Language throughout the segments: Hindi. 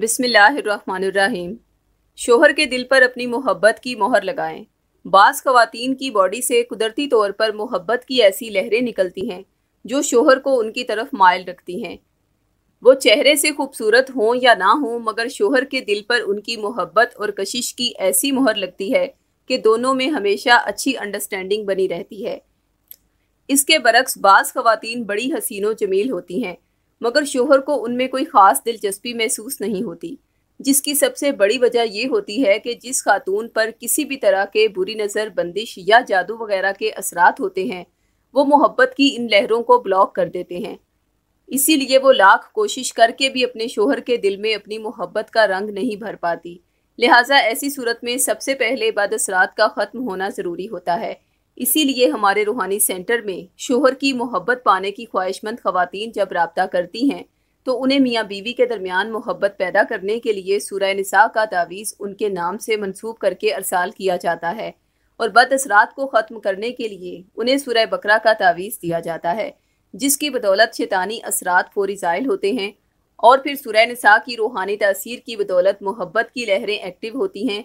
बिसमीम शोहर के दिल पर अपनी मोहब्बत की मोहर लगाएं बास खवतिन की बॉडी से कुदरती तौर पर मोहब्बत की ऐसी लहरें निकलती हैं जो शोहर को उनकी तरफ मायल रखती हैं वो चेहरे से खूबसूरत हों या ना हों मगर शोहर के दिल पर उनकी मोहब्बत और कशिश की ऐसी मोहर लगती है कि दोनों में हमेशा अच्छी अंडरस्टैंडिंग बनी रहती है इसके बरक्स बास खवतिन बड़ी हसीनों जमील होती हैं मगर शोहर को उनमें कोई ख़ास दिलचस्पी महसूस नहीं होती जिसकी सबसे बड़ी वजह यह होती है कि जिस खातून पर किसी भी तरह के बुरी नज़र बंदिश या जादू वगैरह के असरात होते हैं वो मोहब्बत की इन लहरों को ब्लॉक कर देते हैं इसीलिए वो लाख कोशिश करके भी अपने शोहर के दिल में अपनी मोहब्बत का रंग नहीं भर पाती लिहाजा ऐसी सूरत में सबसे पहले असरात का ख़त्म होना ज़रूरी होता है इसीलिए हमारे रूहानी सेंटर में शोहर की मोहब्बत पाने की ख्वाहिशमंद खवतिन जब रबता करती हैं तो उन्हें मियाँ बीवी के दरमियान मोहब्बत पैदा करने के लिए सूर नसा का तावीज़ उनके नाम से मनसूब करके अरसाल किया जाता है और बद असरात को ख़त्म करने के लिए उन्हें सूरह बकरा का तावीज़ दिया जाता है जिसकी बदौलत शैतानी असरात फौरी ज़ायल होते हैं और फिर सूरह नसा की रूहानी तसीर की बदौलत मोहब्बत की लहरें एक्टिव होती हैं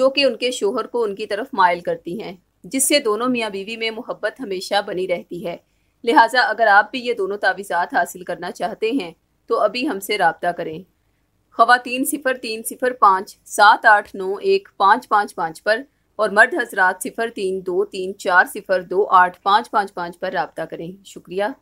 जो कि उनके शोहर को उनकी तरफ मायल करती हैं जिससे दोनों मियाँ बीवी में मोहब्बत हमेशा बनी रहती है लिहाजा अगर आप भी ये दोनों तावीज़ात हासिल करना चाहते हैं तो अभी हमसे रबता करें खातन सिफ़र तीन सिफ़र पाँच सात आठ नौ एक पाँच पाँच पाँच पर और मर्द हजरात सिफ़र तीन दो तीन चार सिफ़र दो आठ पाँच पाँच पाँच पर रबता करें शुक्रिया